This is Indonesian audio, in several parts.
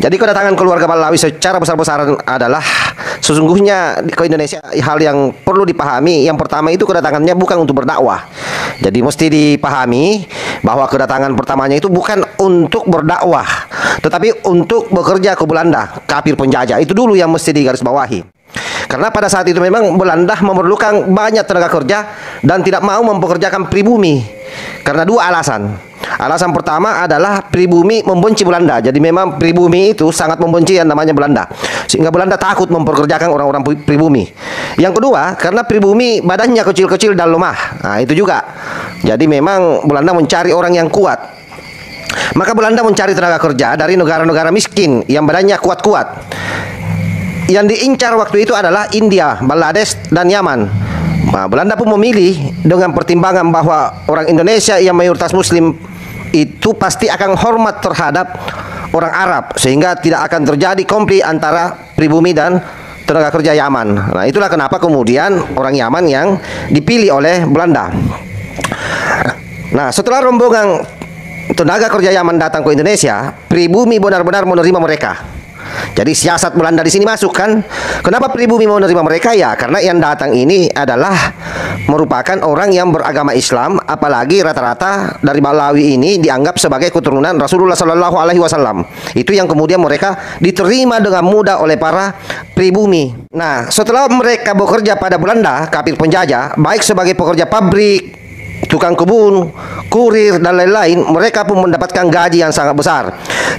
Jadi kedatangan keluarga Malawi secara besar-besaran adalah sesungguhnya ke Indonesia hal yang perlu dipahami. Yang pertama itu kedatangannya bukan untuk berdakwah. Jadi mesti dipahami bahwa kedatangan pertamanya itu bukan untuk berdakwah, tetapi untuk bekerja ke Belanda, kafir penjajah. Itu dulu yang mesti digarisbawahi. Karena pada saat itu memang Belanda memerlukan banyak tenaga kerja dan tidak mau mempekerjakan pribumi karena dua alasan. Alasan pertama adalah pribumi membenci Belanda. Jadi memang pribumi itu sangat membenci yang namanya Belanda. Sehingga Belanda takut memperkerjakan orang-orang pribumi. Yang kedua, karena pribumi badannya kecil-kecil dan lemah. Nah, itu juga. Jadi memang Belanda mencari orang yang kuat. Maka Belanda mencari tenaga kerja dari negara-negara miskin yang badannya kuat-kuat. Yang diincar waktu itu adalah India, Bangladesh, dan Yaman. Nah, Belanda pun memilih dengan pertimbangan bahwa orang Indonesia yang mayoritas Muslim itu pasti akan hormat terhadap orang Arab sehingga tidak akan terjadi konflik antara pribumi dan tenaga kerja Yaman. Nah, itulah kenapa kemudian orang Yaman yang dipilih oleh Belanda. Nah, setelah rombongan tenaga kerja Yaman datang ke Indonesia, pribumi benar-benar menerima mereka. Jadi siasat Belanda di sini masuk kan? Kenapa pribumi mau menerima mereka ya? Karena yang datang ini adalah merupakan orang yang beragama Islam, apalagi rata-rata dari Malawi ini dianggap sebagai keturunan Rasulullah Shallallahu Alaihi Wasallam. Itu yang kemudian mereka diterima dengan mudah oleh para pribumi. Nah, setelah mereka bekerja pada Belanda, kapil penjajah, baik sebagai pekerja pabrik, tukang kebun, kurir dan lain-lain, mereka pun mendapatkan gaji yang sangat besar.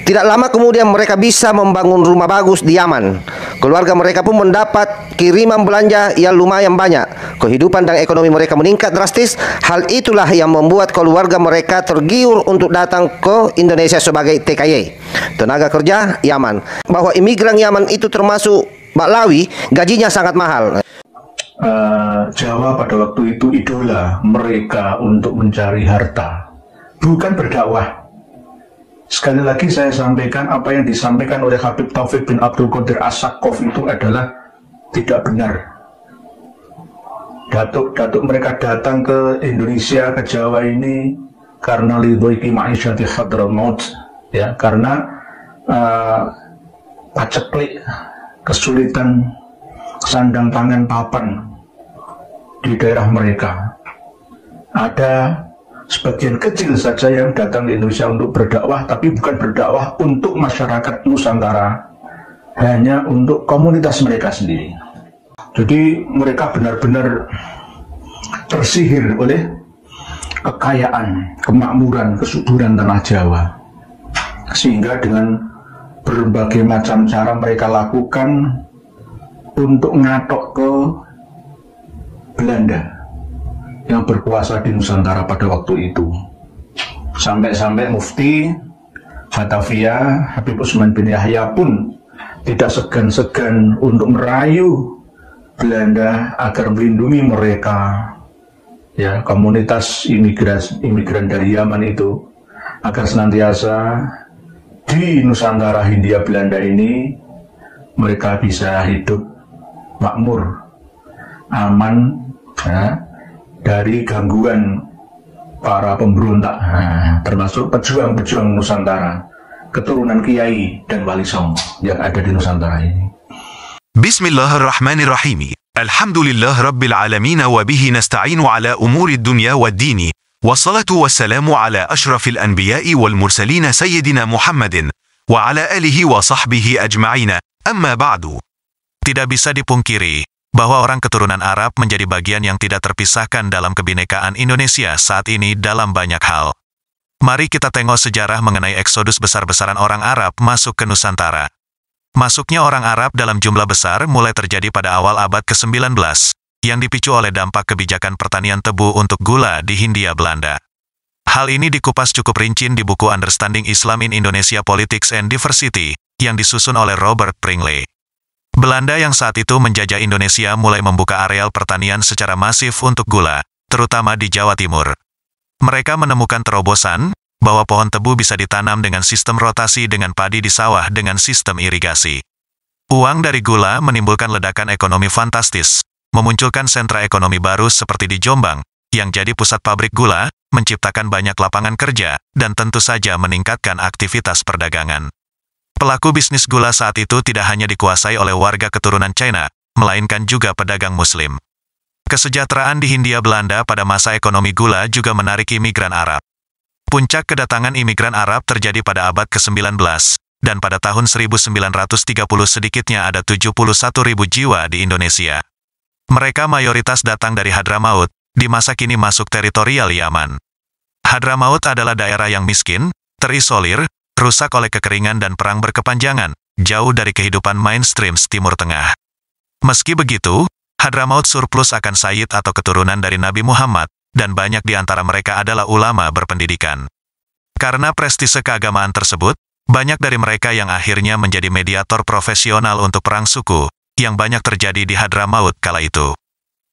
Tidak lama kemudian mereka bisa membangun rumah bagus di Yaman. Keluarga mereka pun mendapat kiriman belanja yang lumayan banyak. Kehidupan dan ekonomi mereka meningkat drastis. Hal itulah yang membuat keluarga mereka tergiur untuk datang ke Indonesia sebagai TKY, tenaga kerja Yaman. Bahwa imigran Yaman itu termasuk Baklawi gajinya sangat mahal. Eh, Jawa pada waktu itu idola mereka untuk mencari harta, bukan berdakwah. Sekali lagi saya sampaikan apa yang disampaikan oleh Habib Taufik bin Abdul Qadir Asakov itu adalah tidak benar. Datuk-datuk mereka datang ke Indonesia, ke Jawa ini karena lidhoiki ma'isyati khadral maut. Ya, karena uh, paceklik, kesulitan sandang tangan papan di daerah mereka. Ada sebagian kecil saja yang datang ke Indonesia untuk berdakwah, tapi bukan berdakwah untuk masyarakat Nusantara, hanya untuk komunitas mereka sendiri. Jadi mereka benar-benar tersihir oleh kekayaan, kemakmuran, kesuburan tanah Jawa. Sehingga dengan berbagai macam cara mereka lakukan untuk ngatok ke Belanda yang berkuasa di Nusantara pada waktu itu. Sampai-sampai Mufti Batavia Habib Usman bin Yahya pun tidak segan-segan untuk merayu Belanda agar melindungi mereka ya komunitas imigran imigran dari Yaman itu agar senantiasa di Nusantara Hindia Belanda ini mereka bisa hidup makmur, aman, nah, dari gangguan para pemberontak, nah, termasuk pejuang-pejuang Nusantara, keturunan Kiai dan Wali Songo yang ada di Nusantara ini. Bismillahirrahmanirrahim. Alhamdulillah Rabbil Alamin وبه نستعين على أمور الدنيا والدين والصلاة والسلام على أشرف الأنبياء والمرسلين سيدنا محمد وعلى آله وصحبه أجمعين أما بعد Tidak bisa dipungkiri bahwa orang keturunan Arab menjadi bagian yang tidak terpisahkan dalam kebinekaan Indonesia saat ini dalam banyak hal. Mari kita tengok sejarah mengenai eksodus besar-besaran orang Arab masuk ke Nusantara. Masuknya orang Arab dalam jumlah besar mulai terjadi pada awal abad ke-19, yang dipicu oleh dampak kebijakan pertanian tebu untuk gula di Hindia Belanda. Hal ini dikupas cukup rinci di buku Understanding Islam in Indonesia Politics and Diversity, yang disusun oleh Robert Pringle. Belanda yang saat itu menjajah Indonesia mulai membuka areal pertanian secara masif untuk gula, terutama di Jawa Timur. Mereka menemukan terobosan, bahwa pohon tebu bisa ditanam dengan sistem rotasi dengan padi di sawah dengan sistem irigasi. Uang dari gula menimbulkan ledakan ekonomi fantastis, memunculkan sentra ekonomi baru seperti di Jombang, yang jadi pusat pabrik gula, menciptakan banyak lapangan kerja, dan tentu saja meningkatkan aktivitas perdagangan. Pelaku bisnis gula saat itu tidak hanya dikuasai oleh warga keturunan China, melainkan juga pedagang muslim. Kesejahteraan di Hindia Belanda pada masa ekonomi gula juga menarik imigran Arab. Puncak kedatangan imigran Arab terjadi pada abad ke-19, dan pada tahun 1930 sedikitnya ada 71.000 jiwa di Indonesia. Mereka mayoritas datang dari Hadramaut, di masa kini masuk teritorial Yaman. Hadramaut adalah daerah yang miskin, terisolir, rusak oleh kekeringan dan perang berkepanjangan, jauh dari kehidupan mainstream Timur Tengah. Meski begitu, Hadramaut surplus akan Sayyid atau keturunan dari Nabi Muhammad, dan banyak di antara mereka adalah ulama berpendidikan. Karena prestise keagamaan tersebut, banyak dari mereka yang akhirnya menjadi mediator profesional untuk perang suku, yang banyak terjadi di Hadramaut kala itu.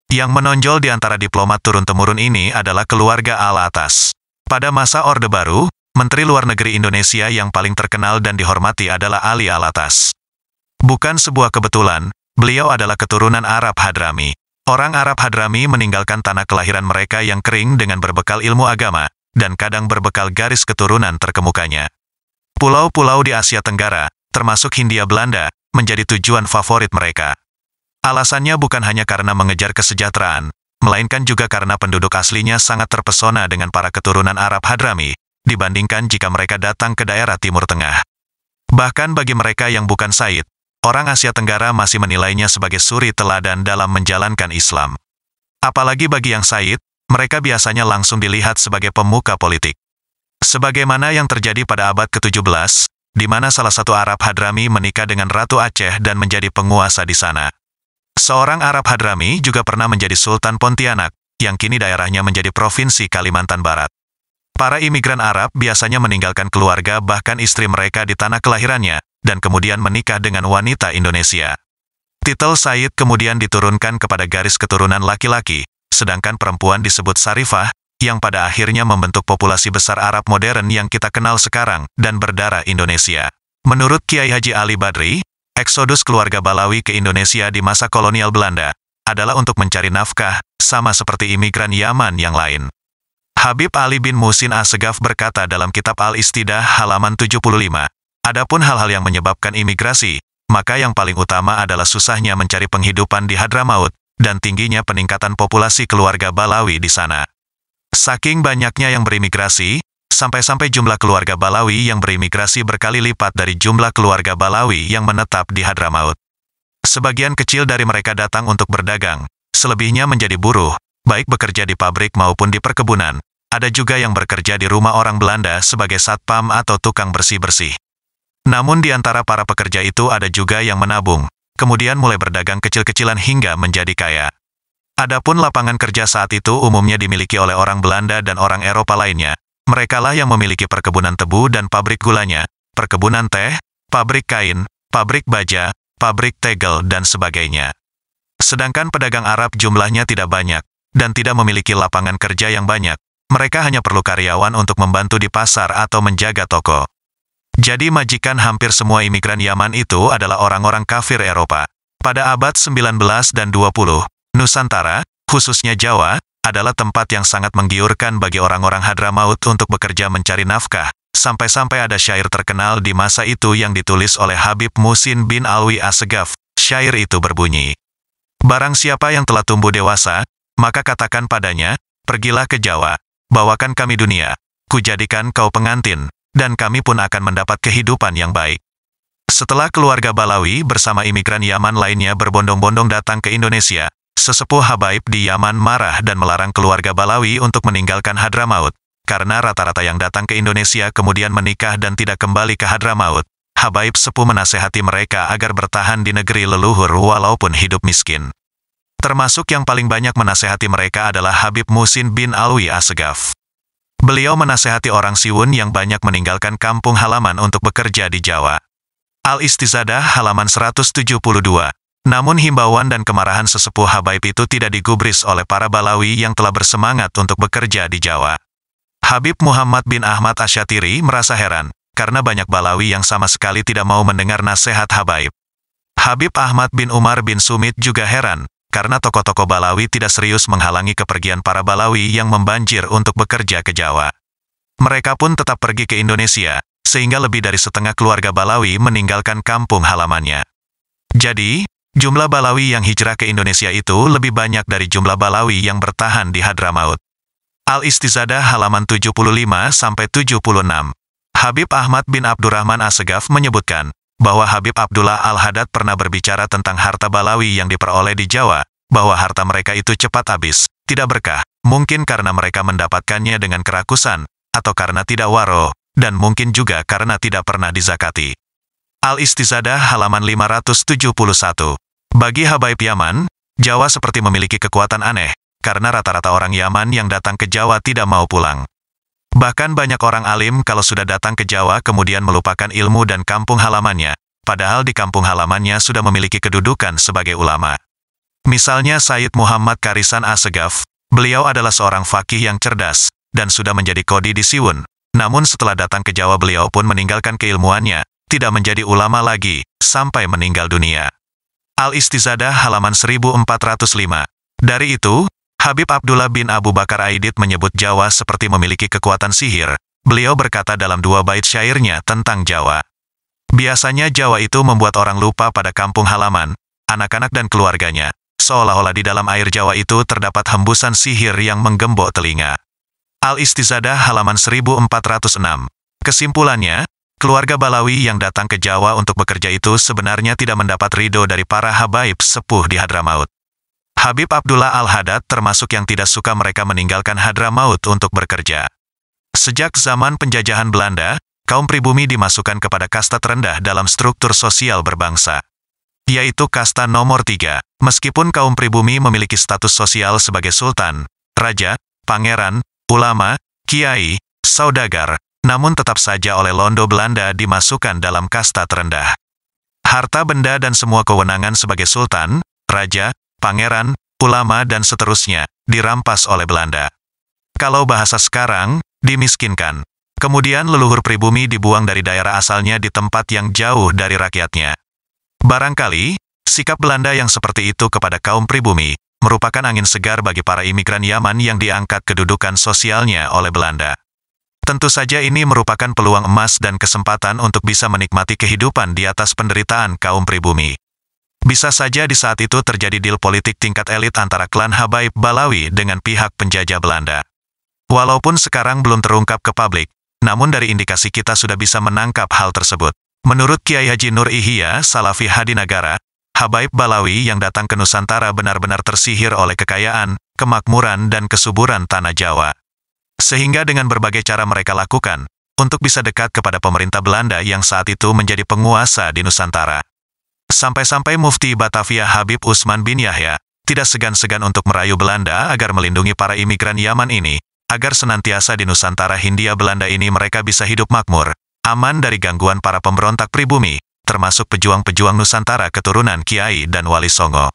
Yang menonjol di antara diplomat turun-temurun ini adalah keluarga Alatas. atas. Pada masa Orde Baru, Menteri Luar Negeri Indonesia yang paling terkenal dan dihormati adalah Ali Alatas. Bukan sebuah kebetulan, beliau adalah keturunan Arab Hadrami. Orang Arab Hadrami meninggalkan tanah kelahiran mereka yang kering dengan berbekal ilmu agama, dan kadang berbekal garis keturunan terkemukanya. Pulau-pulau di Asia Tenggara, termasuk Hindia Belanda, menjadi tujuan favorit mereka. Alasannya bukan hanya karena mengejar kesejahteraan, melainkan juga karena penduduk aslinya sangat terpesona dengan para keturunan Arab Hadrami, dibandingkan jika mereka datang ke daerah Timur Tengah. Bahkan bagi mereka yang bukan Said, orang Asia Tenggara masih menilainya sebagai suri teladan dalam menjalankan Islam. Apalagi bagi yang Said, mereka biasanya langsung dilihat sebagai pemuka politik. Sebagaimana yang terjadi pada abad ke-17, di mana salah satu Arab Hadrami menikah dengan Ratu Aceh dan menjadi penguasa di sana. Seorang Arab Hadrami juga pernah menjadi Sultan Pontianak, yang kini daerahnya menjadi Provinsi Kalimantan Barat. Para imigran Arab biasanya meninggalkan keluarga bahkan istri mereka di tanah kelahirannya, dan kemudian menikah dengan wanita Indonesia. Titel Said kemudian diturunkan kepada garis keturunan laki-laki, sedangkan perempuan disebut Sarifah, yang pada akhirnya membentuk populasi besar Arab modern yang kita kenal sekarang dan berdarah Indonesia. Menurut Kiai Haji Ali Badri, eksodus keluarga Balawi ke Indonesia di masa kolonial Belanda adalah untuk mencari nafkah, sama seperti imigran Yaman yang lain. Habib Ali bin Musin Asegaf berkata dalam kitab Al-Istidah halaman 75, Adapun hal-hal yang menyebabkan imigrasi, maka yang paling utama adalah susahnya mencari penghidupan di Hadramaut, dan tingginya peningkatan populasi keluarga Balawi di sana. Saking banyaknya yang berimigrasi, sampai-sampai jumlah keluarga Balawi yang berimigrasi berkali lipat dari jumlah keluarga Balawi yang menetap di Hadramaut. Sebagian kecil dari mereka datang untuk berdagang, selebihnya menjadi buruh, baik bekerja di pabrik maupun di perkebunan, ada juga yang bekerja di rumah orang Belanda sebagai satpam atau tukang bersih-bersih. Namun di antara para pekerja itu ada juga yang menabung, kemudian mulai berdagang kecil-kecilan hingga menjadi kaya. Adapun lapangan kerja saat itu umumnya dimiliki oleh orang Belanda dan orang Eropa lainnya. Merekalah yang memiliki perkebunan tebu dan pabrik gulanya, perkebunan teh, pabrik kain, pabrik baja, pabrik tegel, dan sebagainya. Sedangkan pedagang Arab jumlahnya tidak banyak, dan tidak memiliki lapangan kerja yang banyak, mereka hanya perlu karyawan untuk membantu di pasar atau menjaga toko. Jadi majikan hampir semua imigran Yaman itu adalah orang-orang kafir Eropa. Pada abad 19 dan 20, Nusantara, khususnya Jawa, adalah tempat yang sangat menggiurkan bagi orang-orang Hadramaut untuk bekerja mencari nafkah. Sampai-sampai ada syair terkenal di masa itu yang ditulis oleh Habib Musin bin Alwi Asegaf. Syair itu berbunyi, Barang siapa yang telah tumbuh dewasa, maka katakan padanya, pergilah ke Jawa bawakan kami dunia, kujadikan kau pengantin, dan kami pun akan mendapat kehidupan yang baik. Setelah keluarga Balawi bersama imigran Yaman lainnya berbondong-bondong datang ke Indonesia, sesepuh Habaib di Yaman marah dan melarang keluarga Balawi untuk meninggalkan Hadramaut, karena rata-rata yang datang ke Indonesia kemudian menikah dan tidak kembali ke Hadramaut. Habaib sepuh menasehati mereka agar bertahan di negeri leluhur walaupun hidup miskin. Termasuk yang paling banyak menasehati mereka adalah Habib Musin bin Alwi Asegaf. Beliau menasehati orang Siwun yang banyak meninggalkan kampung halaman untuk bekerja di Jawa. Al-Istizadah halaman 172. Namun himbauan dan kemarahan sesepuh Habaib itu tidak digubris oleh para Balawi yang telah bersemangat untuk bekerja di Jawa. Habib Muhammad bin Ahmad Asyatiri merasa heran, karena banyak Balawi yang sama sekali tidak mau mendengar nasihat Habaib. Habib Ahmad bin Umar bin Sumit juga heran, karena tokoh-tokoh Balawi tidak serius menghalangi kepergian para Balawi yang membanjir untuk bekerja ke Jawa. Mereka pun tetap pergi ke Indonesia, sehingga lebih dari setengah keluarga Balawi meninggalkan kampung halamannya. Jadi, jumlah Balawi yang hijrah ke Indonesia itu lebih banyak dari jumlah Balawi yang bertahan di Hadramaut. Al-Istizadah halaman 75-76 Habib Ahmad bin Abdurrahman Assegaf menyebutkan, bahwa Habib Abdullah Al-Hadad pernah berbicara tentang harta Balawi yang diperoleh di Jawa, bahwa harta mereka itu cepat habis, tidak berkah, mungkin karena mereka mendapatkannya dengan kerakusan, atau karena tidak waro, dan mungkin juga karena tidak pernah dizakati. Al-Istizadah halaman 571 Bagi Habaib Yaman, Jawa seperti memiliki kekuatan aneh, karena rata-rata orang Yaman yang datang ke Jawa tidak mau pulang. Bahkan banyak orang alim kalau sudah datang ke Jawa kemudian melupakan ilmu dan kampung halamannya, padahal di kampung halamannya sudah memiliki kedudukan sebagai ulama. Misalnya Said Muhammad Karisan Asegaf, beliau adalah seorang fakih yang cerdas, dan sudah menjadi kodi di Siwun. Namun setelah datang ke Jawa beliau pun meninggalkan keilmuannya, tidak menjadi ulama lagi, sampai meninggal dunia. Al-Istizadah halaman 1405. Dari itu, Habib Abdullah bin Abu Bakar Aidit menyebut Jawa seperti memiliki kekuatan sihir. Beliau berkata dalam dua bait syairnya tentang Jawa. Biasanya Jawa itu membuat orang lupa pada kampung halaman, anak-anak dan keluarganya. Seolah-olah di dalam air Jawa itu terdapat hembusan sihir yang menggembok telinga. Al-Istizadah halaman 1406. Kesimpulannya, keluarga Balawi yang datang ke Jawa untuk bekerja itu sebenarnya tidak mendapat ridho dari para habaib sepuh di Hadramaut. Habib Abdullah Al-Hadad termasuk yang tidak suka mereka meninggalkan Hadramaut untuk bekerja. Sejak zaman penjajahan Belanda, kaum pribumi dimasukkan kepada kasta terendah dalam struktur sosial berbangsa yaitu kasta nomor tiga. Meskipun kaum pribumi memiliki status sosial sebagai sultan, raja, pangeran, ulama, kiai, saudagar, namun tetap saja oleh Londo Belanda dimasukkan dalam kasta terendah. Harta benda dan semua kewenangan sebagai sultan, raja, pangeran, ulama dan seterusnya, dirampas oleh Belanda. Kalau bahasa sekarang, dimiskinkan. Kemudian leluhur pribumi dibuang dari daerah asalnya di tempat yang jauh dari rakyatnya. Barangkali, sikap Belanda yang seperti itu kepada kaum pribumi, merupakan angin segar bagi para imigran Yaman yang diangkat kedudukan sosialnya oleh Belanda. Tentu saja ini merupakan peluang emas dan kesempatan untuk bisa menikmati kehidupan di atas penderitaan kaum pribumi. Bisa saja di saat itu terjadi deal politik tingkat elit antara klan Habaib Balawi dengan pihak penjajah Belanda. Walaupun sekarang belum terungkap ke publik, namun dari indikasi kita sudah bisa menangkap hal tersebut. Menurut Kiai Haji Nur Ihya Salafi Hadinagara, Habaib Balawi yang datang ke Nusantara benar-benar tersihir oleh kekayaan, kemakmuran dan kesuburan tanah Jawa. Sehingga dengan berbagai cara mereka lakukan, untuk bisa dekat kepada pemerintah Belanda yang saat itu menjadi penguasa di Nusantara. Sampai-sampai Mufti Batavia Habib Usman bin Yahya tidak segan-segan untuk merayu Belanda agar melindungi para imigran Yaman ini, agar senantiasa di Nusantara Hindia Belanda ini mereka bisa hidup makmur, aman dari gangguan para pemberontak pribumi, termasuk pejuang-pejuang Nusantara keturunan Kiai dan Wali Songo.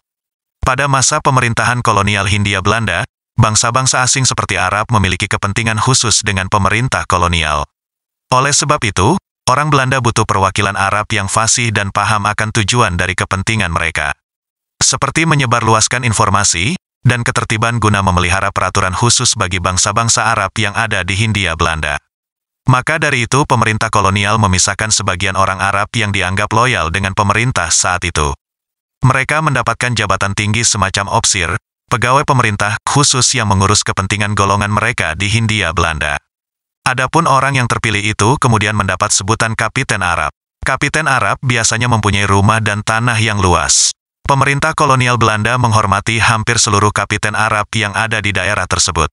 Pada masa pemerintahan kolonial Hindia Belanda, bangsa-bangsa asing seperti Arab memiliki kepentingan khusus dengan pemerintah kolonial. Oleh sebab itu, Orang Belanda butuh perwakilan Arab yang fasih dan paham akan tujuan dari kepentingan mereka. Seperti menyebarluaskan informasi, dan ketertiban guna memelihara peraturan khusus bagi bangsa-bangsa Arab yang ada di Hindia Belanda. Maka dari itu pemerintah kolonial memisahkan sebagian orang Arab yang dianggap loyal dengan pemerintah saat itu. Mereka mendapatkan jabatan tinggi semacam opsir, pegawai pemerintah khusus yang mengurus kepentingan golongan mereka di Hindia Belanda. Adapun orang yang terpilih itu kemudian mendapat sebutan Kapiten Arab. Kapiten Arab biasanya mempunyai rumah dan tanah yang luas. Pemerintah kolonial Belanda menghormati hampir seluruh kapiten Arab yang ada di daerah tersebut.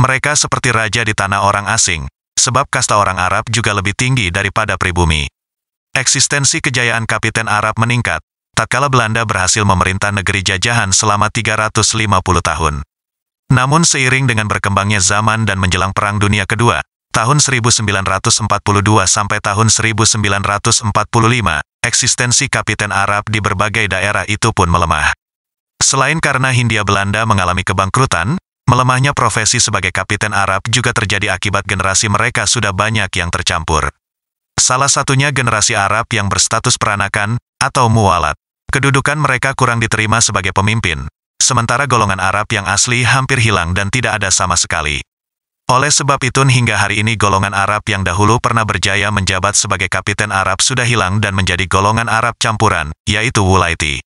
Mereka seperti raja di tanah orang asing, sebab kasta orang Arab juga lebih tinggi daripada pribumi. Eksistensi kejayaan kapiten Arab meningkat, tatkala Belanda berhasil memerintah negeri jajahan selama 350 tahun. Namun seiring dengan berkembangnya zaman dan menjelang Perang Dunia Kedua, tahun 1942 sampai tahun 1945, eksistensi Kapiten Arab di berbagai daerah itu pun melemah. Selain karena Hindia Belanda mengalami kebangkrutan, melemahnya profesi sebagai Kapiten Arab juga terjadi akibat generasi mereka sudah banyak yang tercampur. Salah satunya generasi Arab yang berstatus peranakan, atau mualat. Kedudukan mereka kurang diterima sebagai pemimpin, sementara golongan Arab yang asli hampir hilang dan tidak ada sama sekali. Oleh sebab itu hingga hari ini golongan Arab yang dahulu pernah berjaya menjabat sebagai kapiten Arab sudah hilang dan menjadi golongan Arab campuran, yaitu Wulaiti.